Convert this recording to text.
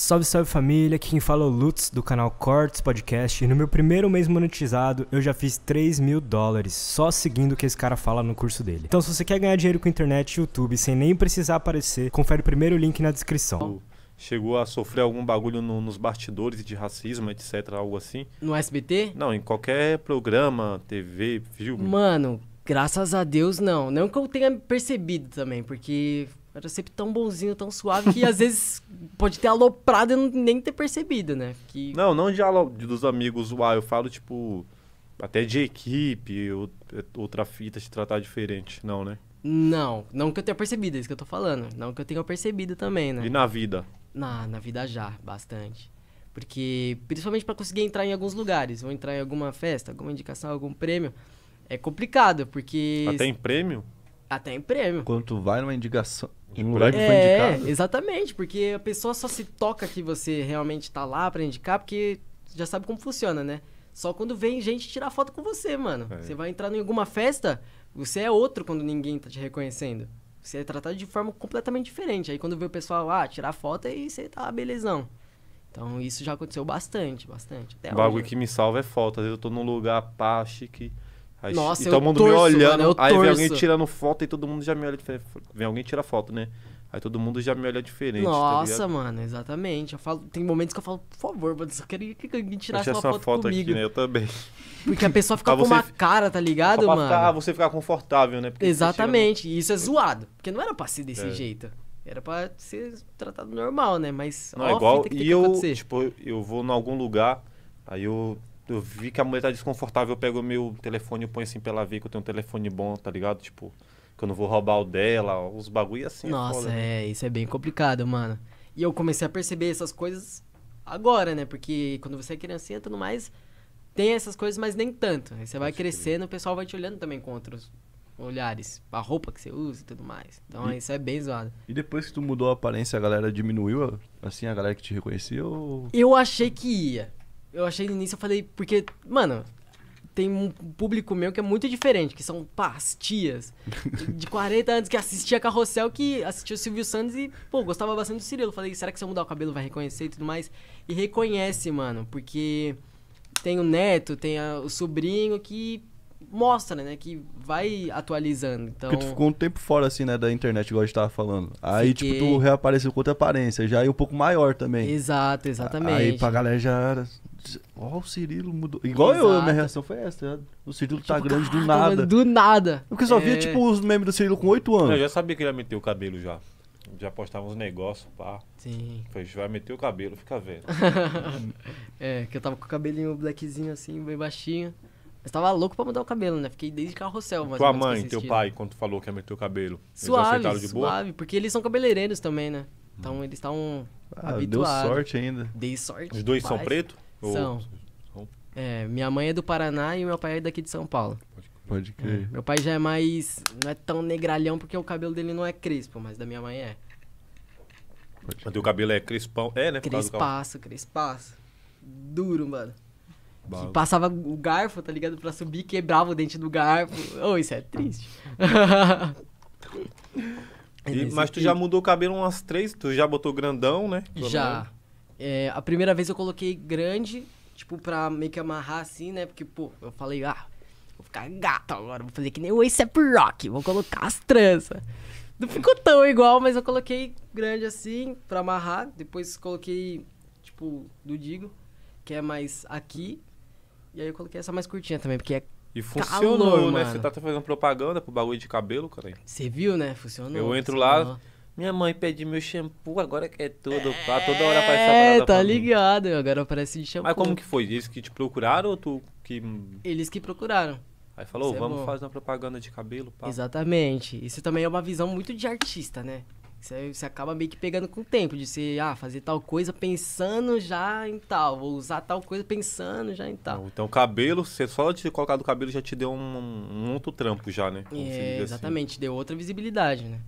Salve, salve família, aqui quem fala é o Lutz do canal Cortes Podcast e no meu primeiro mês monetizado eu já fiz 3 mil dólares só seguindo o que esse cara fala no curso dele. Então se você quer ganhar dinheiro com internet e YouTube sem nem precisar aparecer, confere o primeiro link na descrição. Então, chegou a sofrer algum bagulho no, nos bastidores de racismo, etc, algo assim? No SBT? Não, em qualquer programa, TV, filme. Mano, Graças a Deus, não. Não que eu tenha percebido também, porque era sempre tão bonzinho, tão suave, que às vezes pode ter aloprado e nem ter percebido, né? Que... Não, não de alo... dos amigos zoar, eu falo, tipo, até de equipe, outra fita, te tratar diferente, não, né? Não, não que eu tenha percebido, é isso que eu tô falando. Não que eu tenha percebido também, né? E na vida? Na, na vida já, bastante. Porque, principalmente para conseguir entrar em alguns lugares, ou entrar em alguma festa, alguma indicação, algum prêmio é complicado, porque. Até em prêmio? Até em prêmio. Quando tu vai numa indicação. Um lugar que é, foi indicado. Exatamente, porque a pessoa só se toca que você realmente tá lá para indicar, porque já sabe como funciona, né? Só quando vem gente tirar foto com você, mano. É. Você vai entrar em alguma festa, você é outro quando ninguém tá te reconhecendo. Você é tratado de forma completamente diferente. Aí quando vê o pessoal lá ah, tirar foto, aí você tá belezão. Então isso já aconteceu bastante, bastante. Até o bagulho né? que me salva é foto. Às vezes eu tô num lugar pá, chique. Aí, Nossa, então eu todo mundo torço, me olhando. Mano, aí torço. vem alguém tirando foto e todo mundo já me olha diferente. Vem alguém tira foto, né? Aí todo mundo já me olha diferente. Tá Nossa, tá mano, exatamente. Eu falo, tem momentos que eu falo, por favor, mano, só queria que alguém tirasse uma foto, foto comigo. Aqui, né? Eu também. Porque a pessoa fica com uma cara, tá ligado, mano? Ficar, você ficar confortável, né? Porque exatamente. E isso é zoado. Porque não era pra ser desse é. jeito. Era pra ser tratado normal, né? Mas. Não, ó, é igual. e eu, tipo, eu vou em algum lugar, aí eu eu vi que a mulher tá desconfortável, eu pego meu telefone e ponho assim pela ver que eu tenho um telefone bom, tá ligado? Tipo, que eu não vou roubar o dela, os bagulho assim. É Nossa, né? é, isso é bem complicado, mano. E eu comecei a perceber essas coisas agora, né? Porque quando você é criancinha e tudo mais, tem essas coisas, mas nem tanto. Aí você vai Acho crescendo, que... o pessoal vai te olhando também com outros olhares, a roupa que você usa e tudo mais. Então e... isso é bem zoado. E depois que tu mudou a aparência, a galera diminuiu, assim, a galera que te reconheceu? Ou... Eu achei que ia eu achei no início, eu falei, porque, mano, tem um público meu que é muito diferente, que são pastias de 40 anos que assistia Carrossel, que assistia o Silvio Santos e, pô, gostava bastante do Cirilo. Falei, será que se eu mudar o cabelo vai reconhecer e tudo mais? E reconhece, mano, porque tem o neto, tem a, o sobrinho que mostra, né, que vai atualizando. Então... Porque tu ficou um tempo fora, assim, né, da internet, igual a gente tava falando. Aí, Fiquei... tipo, tu reapareceu com outra aparência, já aí é um pouco maior também. Exato, exatamente. Aí pra galera já era ó, o Cirilo mudou. Igual Exato. eu, a minha reação foi essa. Tá o Cirilo tá tipo, grande do nada. do nada. Porque só é... via, tipo, os memes do Cirilo com 8 anos. eu já sabia que ele ia meter o cabelo já. Já postava uns negócios, pá. Sim. Foi, vai meter o cabelo, fica vendo. é, que eu tava com o cabelinho blackzinho assim, bem baixinho. Mas tava louco pra mudar o cabelo, né? Fiquei desde carrossel, mas. Tua mãe, teu pai, quando falou que ia meter o cabelo. Suave, eles de boa? suave, porque eles são cabeleireiros também, né? Então eles estavam ah, habituados. Deu sorte ainda. Dei sorte. Os dois são pretos? Ou... São. É, minha mãe é do Paraná e meu pai é daqui de São Paulo. Pode crer. É, meu pai já é mais. Não é tão negralhão porque o cabelo dele não é crespo, mas da minha mãe é. Mas o cabelo é crespão. É, né? Crespaço, crespaço. Duro, mano. Que passava o garfo, tá ligado? Pra subir, quebrava o dente do garfo. Ô, oh, isso é triste. e, é mas tu já mudou o cabelo umas três, tu já botou grandão, né? Já. É, a primeira vez eu coloquei grande, tipo, pra meio que amarrar assim, né? Porque, pô, eu falei, ah, vou ficar gato agora, vou fazer que nem o ASAP Rock, vou colocar as tranças. Não ficou tão igual, mas eu coloquei grande assim, pra amarrar. Depois coloquei, tipo, do Digo, que é mais aqui. E aí eu coloquei essa mais curtinha também, porque é e funcionou, Calor, né? Mano. Você tá fazendo propaganda pro bagulho de cabelo, cara. Você viu, né? Funcionou. Eu entro funcionou. lá, minha mãe pediu meu shampoo, agora que é tudo. É, pra tá toda hora aparece É, tá ligado, agora aparece de shampoo. Mas como que foi? Eles que te procuraram ou tu que. Eles que procuraram. Aí falou, é vamos fazer uma propaganda de cabelo, pá. Exatamente. Isso também é uma visão muito de artista, né? Você, você acaba meio que pegando com o tempo, de você, ah, fazer tal coisa pensando já em tal, vou usar tal coisa pensando já em tal. Então, cabelo, você só de colocar do cabelo já te deu um, um outro trampo já, né? Como é, assim. exatamente, assim. deu outra visibilidade, né?